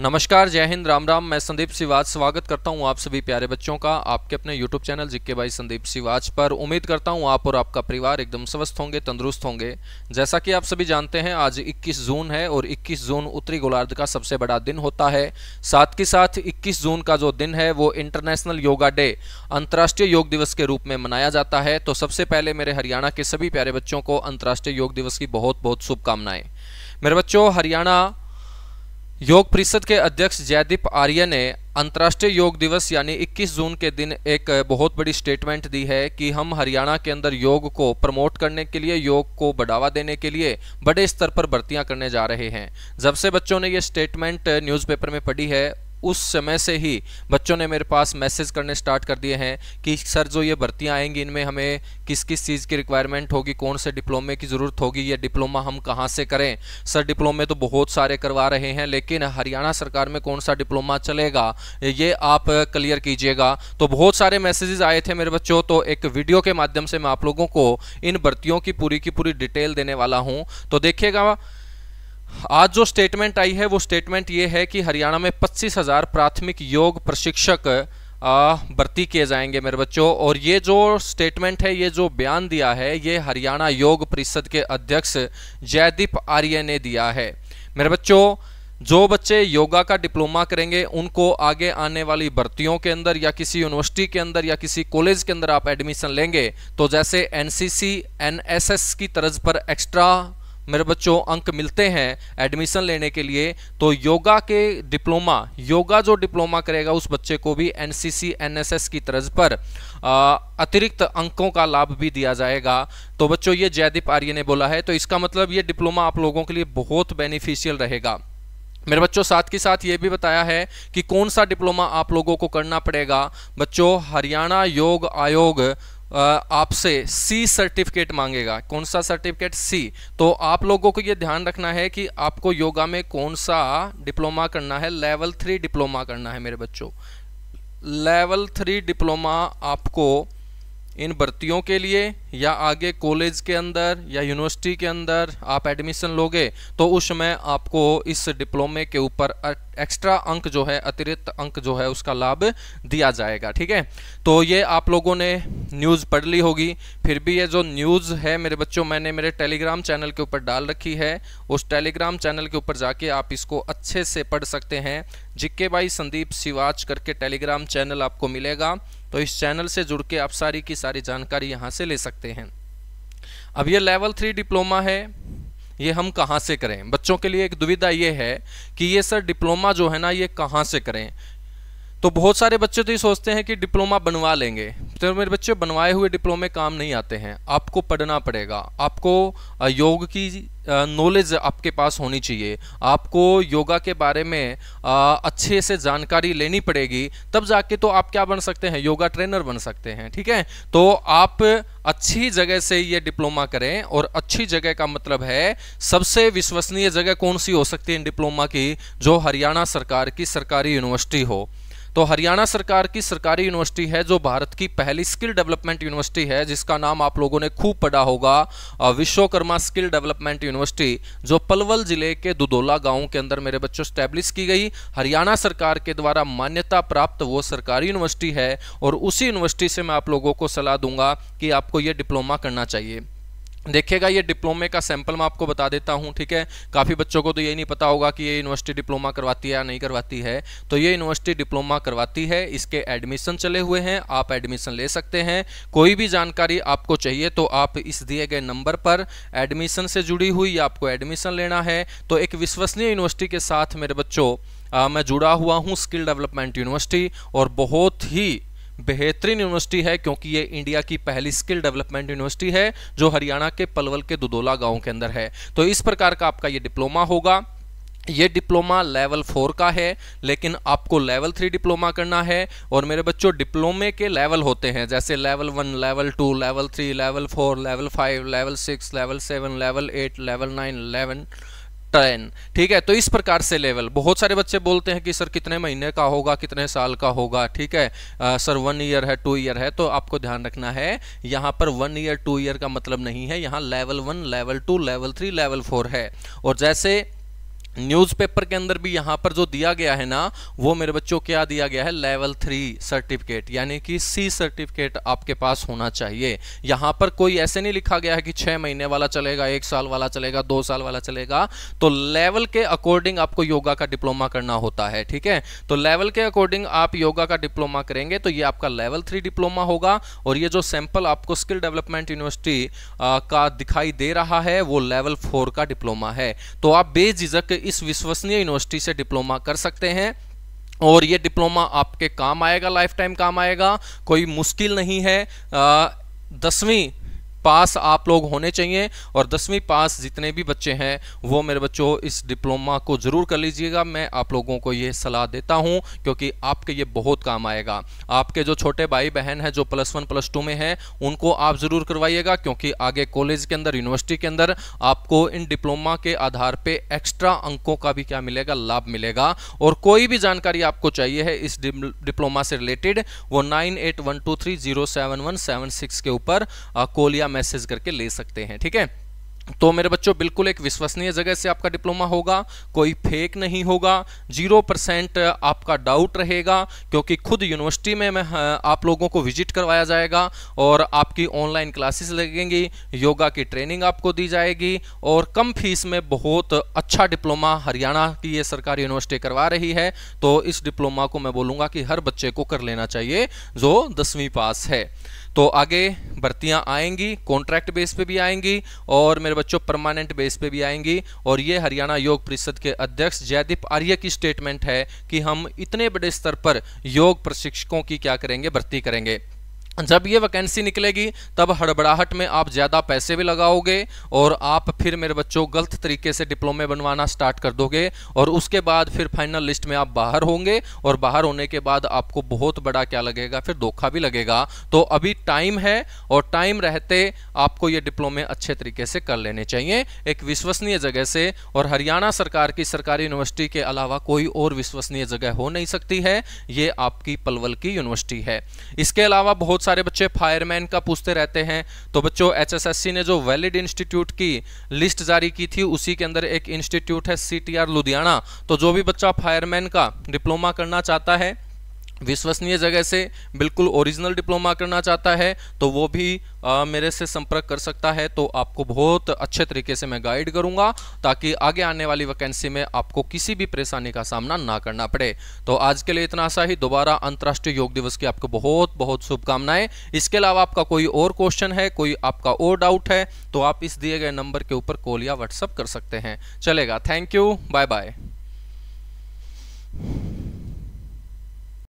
नमस्कार जय हिंद राम राम मैं संदीप सिवाज स्वागत करता हूं आप सभी प्यारे बच्चों का आपके अपने यूट्यूब चैनल जिक्के भाई संदीप सिवाज पर उम्मीद करता हूं आप और आपका परिवार एकदम स्वस्थ होंगे तंदुरुस्त होंगे जैसा कि आप सभी जानते हैं आज 21 जून है और 21 जून उत्तरी गोलार्ध का सबसे बड़ा दिन होता है साथ ही साथ इक्कीस जून का जो दिन है वो इंटरनेशनल योगा डे अंतर्राष्ट्रीय योग दिवस के रूप में मनाया जाता है तो सबसे पहले मेरे हरियाणा के सभी प्यारे बच्चों को अंतर्राष्ट्रीय योग दिवस की बहुत बहुत शुभकामनाएं मेरे बच्चों हरियाणा योग परिषद के अध्यक्ष जयदीप आर्य ने अंतर्राष्ट्रीय योग दिवस यानी 21 जून के दिन एक बहुत बड़ी स्टेटमेंट दी है कि हम हरियाणा के अंदर योग को प्रमोट करने के लिए योग को बढ़ावा देने के लिए बड़े स्तर पर भर्तियां करने जा रहे हैं जब से बच्चों ने ये स्टेटमेंट न्यूज़पेपर में पढ़ी है उस समय से ही बच्चों ने मेरे पास मैसेज करने स्टार्ट कर दिए हैं कि सर जो ये भर्तियाँ आएंगी इनमें हमें किस किस चीज़ की रिक्वायरमेंट होगी कौन से डिप्लोमे की ज़रूरत होगी या डिप्लोमा हम कहाँ से करें सर डिप्लोमे तो बहुत सारे करवा रहे हैं लेकिन हरियाणा सरकार में कौन सा डिप्लोमा चलेगा ये आप क्लियर कीजिएगा तो बहुत सारे मैसेजेस आए थे मेरे बच्चों तो एक वीडियो के माध्यम से मैं आप लोगों को इन भर्तियों की पूरी की पूरी डिटेल देने वाला हूँ तो देखिएगा आज जो स्टेटमेंट आई है वो स्टेटमेंट ये है कि हरियाणा में पच्चीस हजार प्राथमिक योग प्रशिक्षक भर्ती किए जाएंगे मेरे बच्चों और ये जो स्टेटमेंट है ये जो बयान दिया है ये हरियाणा योग परिषद के अध्यक्ष जयदीप आर्य ने दिया है मेरे बच्चों जो बच्चे योगा का डिप्लोमा करेंगे उनको आगे आने वाली भर्तियों के अंदर या किसी यूनिवर्सिटी के अंदर या किसी कॉलेज के अंदर आप एडमिशन लेंगे तो जैसे एनसीसी एनएसएस की तर्ज पर एक्स्ट्रा मेरे बच्चों अंक मिलते हैं एडमिशन लेने के लिए तो योगा के डिप्लोमा योगा जो डिप्लोमा करेगा उस बच्चे को भी एनसीसी एनएसएस की तर्ज पर अतिरिक्त अंकों का लाभ भी दिया जाएगा तो बच्चों ये जयदीप आर्य ने बोला है तो इसका मतलब ये डिप्लोमा आप लोगों के लिए बहुत बेनिफिशियल रहेगा मेरे बच्चों साथ के साथ ये भी बताया है कि कौन सा डिप्लोमा आप लोगों को करना पड़ेगा बच्चों हरियाणा योग आयोग आपसे सी सर्टिफिकेट मांगेगा कौन सा सर्टिफिकेट सी तो आप लोगों को ये ध्यान रखना है कि आपको योगा में कौन सा डिप्लोमा करना है लेवल थ्री डिप्लोमा करना है मेरे बच्चों लेवल थ्री डिप्लोमा आपको इन भर्तियों के लिए या आगे कॉलेज के अंदर या यूनिवर्सिटी के अंदर आप एडमिशन लोगे तो उस समय आपको इस डिप्लोमे के ऊपर एक्स्ट्रा अंक जो है अतिरिक्त अंक जो है उसका लाभ दिया जाएगा ठीक है तो ये आप लोगों ने न्यूज़ पढ़ ली होगी फिर भी ये जो न्यूज़ है मेरे बच्चों मैंने मेरे टेलीग्राम चैनल के ऊपर डाल रखी है उस टेलीग्राम चैनल के ऊपर जाके आप इसको अच्छे से पढ़ सकते हैं जिक्के भाई संदीप सिवाच करके टेलीग्राम चैनल आपको मिलेगा तो इस चैनल से जुड़ के आप सारी की सारी जानकारी यहाँ से ले सकते सकते हैं अब ये लेवल थ्री डिप्लोमा है ये हम कहाँ से करें बच्चों के लिए एक दुविधा ये है कि ये सर डिप्लोमा जो है ना ये कहाँ से करें तो बहुत सारे बच्चे तो ये सोचते हैं कि डिप्लोमा बनवा लेंगे तो मेरे बच्चे बनवाए हुए डिप्लोमे काम नहीं आते हैं आपको पढ़ना पड़ेगा आपको योग की नॉलेज आपके पास होनी चाहिए आपको योगा के बारे में अच्छे से जानकारी लेनी पड़ेगी तब जाके तो आप क्या बन सकते हैं योगा ट्रेनर बन सकते हैं ठीक है तो आप अच्छी जगह से ये डिप्लोमा करें और अच्छी जगह का मतलब है सबसे विश्वसनीय जगह कौन सी हो सकती है डिप्लोमा की जो हरियाणा सरकार की सरकारी यूनिवर्सिटी हो तो हरियाणा सरकार की सरकारी यूनिवर्सिटी है जो भारत की पहली स्किल डेवलपमेंट यूनिवर्सिटी है जिसका नाम आप लोगों ने खूब पढ़ा होगा विश्वकर्मा स्किल डेवलपमेंट यूनिवर्सिटी जो पलवल जिले के दुदोला गांव के अंदर मेरे बच्चों स्टैब्लिश की गई हरियाणा सरकार के द्वारा मान्यता प्राप्त वो सरकारी यूनिवर्सिटी है और उसी यूनिवर्सिटी से मैं आप लोगों को सलाह दूंगा कि आपको ये डिप्लोमा करना चाहिए देखिएगा ये डिप्लोमे का सैंपल मैं आपको बता देता हूँ ठीक है काफ़ी बच्चों को तो ये नहीं पता होगा कि ये यूनिवर्सिटी डिप्लोमा करवाती है या नहीं करवाती है तो ये यूनिवर्सिटी डिप्लोमा करवाती है इसके एडमिशन चले हुए हैं आप एडमिशन ले सकते हैं कोई भी जानकारी आपको चाहिए तो आप इस दिए गए नंबर पर एडमिशन से जुड़ी हुई या आपको एडमिशन लेना है तो एक विश्वसनीय यूनिवर्सिटी के साथ मेरे बच्चों मैं जुड़ा हुआ हूँ स्किल डेवलपमेंट यूनिवर्सिटी और बहुत ही बेहतरीन यूनिवर्सिटी है क्योंकि ये इंडिया की पहली स्किल डेवलपमेंट यूनिवर्सिटी है जो हरियाणा के पलवल के दुदोला गांव के अंदर है तो इस प्रकार का आपका ये डिप्लोमा होगा ये डिप्लोमा लेवल फोर का है लेकिन आपको लेवल थ्री डिप्लोमा करना है और मेरे बच्चों डिप्लोमे के लेवल होते हैं जैसे level one level two level three level four level five level six level seven level eight level nine level ten ठीक है तो इस प्रकार से लेवल बहुत सारे बच्चे बोलते हैं कि सर कितने महीने का होगा कितने साल का होगा ठीक है आ, सर वन ईयर है टू ईयर है तो आपको ध्यान रखना है यहां पर वन ईयर टू ईयर का मतलब नहीं है यहां level one level two level three level four है और जैसे न्यूज़पेपर के अंदर भी यहाँ पर जो दिया गया है ना वो मेरे बच्चों क्या दिया गया है लेवल थ्री सर्टिफिकेट यानी कि सी सर्टिफिकेट आपके पास होना चाहिए यहाँ पर कोई ऐसे नहीं लिखा गया है कि छः महीने वाला चलेगा एक साल वाला चलेगा दो साल वाला चलेगा तो लेवल के अकॉर्डिंग आपको योगा का डिप्लोमा करना होता है ठीक है तो लेवल के अकॉर्डिंग आप योगा का डिप्लोमा करेंगे तो ये आपका लेवल थ्री डिप्लोमा होगा और ये जो सैंपल आपको स्किल डेवलपमेंट यूनिवर्सिटी का दिखाई दे रहा है वो लेवल फोर का डिप्लोमा है तो आप बेझिझक इस विश्वसनीय यूनिवर्सिटी से डिप्लोमा कर सकते हैं और ये डिप्लोमा आपके काम आएगा लाइफ टाइम काम आएगा कोई मुश्किल नहीं है दसवीं पास आप लोग होने चाहिए और दसवीं पास जितने भी बच्चे हैं वो मेरे बच्चों इस डिप्लोमा को ज़रूर कर लीजिएगा मैं आप लोगों को ये सलाह देता हूं क्योंकि आपके ये बहुत काम आएगा आपके जो छोटे भाई बहन हैं जो प्लस वन प्लस टू में हैं उनको आप ज़रूर करवाइएगा क्योंकि आगे कॉलेज के अंदर यूनिवर्सिटी के अंदर आपको इन डिप्लोमा के आधार पर एक्स्ट्रा अंकों का भी क्या मिलेगा लाभ मिलेगा और कोई भी जानकारी आपको चाहिए है इस डिप्लोमा से रिलेटेड वो नाइन के ऊपर कोलिया मैसेज करके ले सकते हैं ठीक है तो मेरे बच्चों बिल्कुल एक विश्वसनीय जगह से आपका डिप्लोमा होगा कोई फेक नहीं होगा जीरो परसेंट आपका डाउट रहेगा क्योंकि खुद यूनिवर्सिटी में मैं हाँ, आप लोगों को विजिट करवाया जाएगा और आपकी ऑनलाइन क्लासेस लगेंगी योगा की ट्रेनिंग आपको दी जाएगी और कम फीस में बहुत अच्छा डिप्लोमा हरियाणा की ये सरकारी यूनिवर्सिटी करवा रही है तो इस डिप्लोमा को मैं बोलूँगा कि हर बच्चे को कर लेना चाहिए जो दसवीं पास है तो आगे भर्तियाँ आएंगी कॉन्ट्रैक्ट बेस पर भी आएंगी और मेरे मेरे बच्चों परमानेंट बेस पे भी आएंगी और ये हरियाणा योग परिषद के अध्यक्ष जयदीप आर्य की स्टेटमेंट है कि हम इतने बड़े स्तर पर योग प्रशिक्षकों की क्या करेंगे भर्ती करेंगे जब ये वैकेंसी निकलेगी तब हड़बड़ाहट में आप ज़्यादा पैसे भी लगाओगे और आप फिर मेरे बच्चों गलत तरीके से डिप्लोमे बनवाना स्टार्ट कर दोगे और उसके बाद फिर फाइनल लिस्ट में आप बाहर होंगे और बाहर होने के बाद आपको बहुत बड़ा क्या लगेगा फिर धोखा भी लगेगा तो अभी टाइम है और टाइम रहते आपको ये डिप्लोमे अच्छे तरीके से कर लेने चाहिए एक विश्वसनीय जगह से और हरियाणा सरकार की सरकारी यूनिवर्सिटी के अलावा कोई और विश्वसनीय जगह हो नहीं सकती है ये आपकी पलवल की यूनिवर्सिटी है इसके अलावा बहुत बहुत सारे बच्चे फायरमैन का पूछते रहते हैं तो बच्चों एचएसएससी ने जो वैलिड इंस्टीट्यूट की लिस्ट जारी की थी उसी के अंदर एक इंस्टीट्यूट है सीटीआर लुधियाना तो जो भी बच्चा फायरमैन का डिप्लोमा करना चाहता है विश्वसनीय जगह से बिल्कुल ओरिजिनल डिप्लोमा करना चाहता है तो वो भी आ, मेरे से संपर्क कर सकता है तो आपको बहुत अच्छे तरीके से मैं गाइड करूंगा ताकि आगे आने वाली वैकेंसी में आपको किसी भी परेशानी का सामना ना करना पड़े तो आज के लिए इतना सा ही दोबारा अंतर्राष्ट्रीय योग दिवस की आपको बहुत बहुत शुभकामनाएं इसके अलावा आपका कोई और क्वेश्चन है कोई आपका और डाउट है तो आप इस दिए गए नंबर के ऊपर कॉल या व्हाट्सअप कर सकते हैं चलेगा थैंक यू बाय बाय